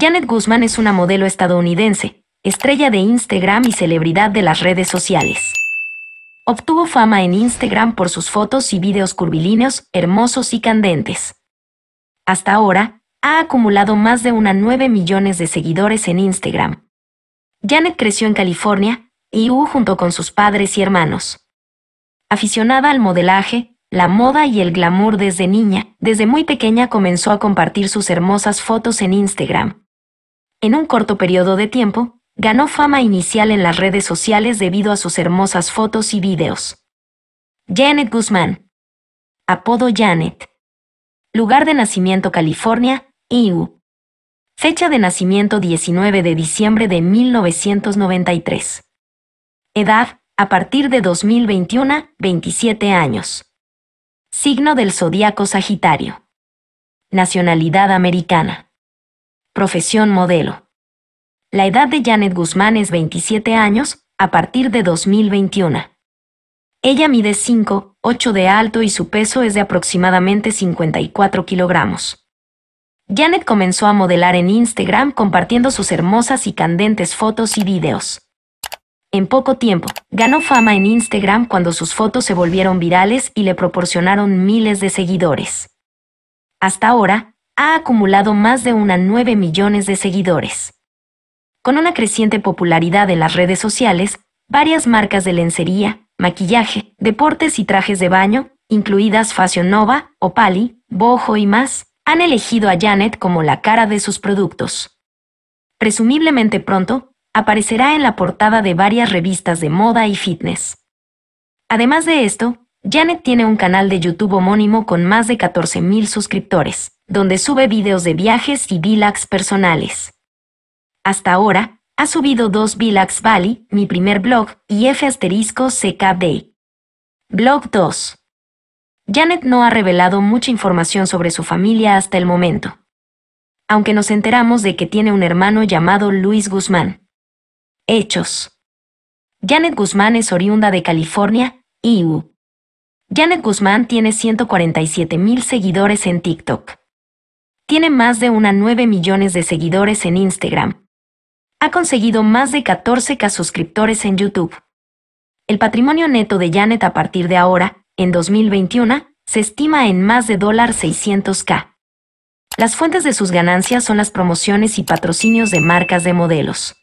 Janet Guzmán es una modelo estadounidense, estrella de Instagram y celebridad de las redes sociales. Obtuvo fama en Instagram por sus fotos y videos curvilíneos, hermosos y candentes. Hasta ahora, ha acumulado más de una 9 millones de seguidores en Instagram. Janet creció en California, y vivió junto con sus padres y hermanos. Aficionada al modelaje, la moda y el glamour desde niña, desde muy pequeña comenzó a compartir sus hermosas fotos en Instagram en un corto periodo de tiempo, ganó fama inicial en las redes sociales debido a sus hermosas fotos y videos. Janet Guzmán. Apodo Janet. Lugar de nacimiento California, EU. Fecha de nacimiento 19 de diciembre de 1993. Edad, a partir de 2021, 27 años. Signo del zodiaco Sagitario. Nacionalidad americana. Profesión modelo. La edad de Janet Guzmán es 27 años, a partir de 2021. Ella mide 5, 8 de alto y su peso es de aproximadamente 54 kilogramos. Janet comenzó a modelar en Instagram compartiendo sus hermosas y candentes fotos y videos. En poco tiempo, ganó fama en Instagram cuando sus fotos se volvieron virales y le proporcionaron miles de seguidores. Hasta ahora, ha acumulado más de una 9 millones de seguidores. Con una creciente popularidad en las redes sociales, varias marcas de lencería, maquillaje, deportes y trajes de baño, incluidas Fashion Nova, Opali, Boho y más, han elegido a Janet como la cara de sus productos. Presumiblemente pronto, aparecerá en la portada de varias revistas de moda y fitness. Además de esto, Janet tiene un canal de YouTube homónimo con más de 14.000 suscriptores, donde sube videos de viajes y vlogs personales. Hasta ahora, ha subido dos vlogs Bali, mi primer blog, y F asterisco CKD. Blog 2. Janet no ha revelado mucha información sobre su familia hasta el momento. Aunque nos enteramos de que tiene un hermano llamado Luis Guzmán. Hechos. Janet Guzmán es oriunda de California, EU. Janet Guzmán tiene 147 mil seguidores en TikTok. Tiene más de una 9 millones de seguidores en Instagram. Ha conseguido más de 14K suscriptores en YouTube. El patrimonio neto de Janet a partir de ahora, en 2021, se estima en más de $600K. Las fuentes de sus ganancias son las promociones y patrocinios de marcas de modelos.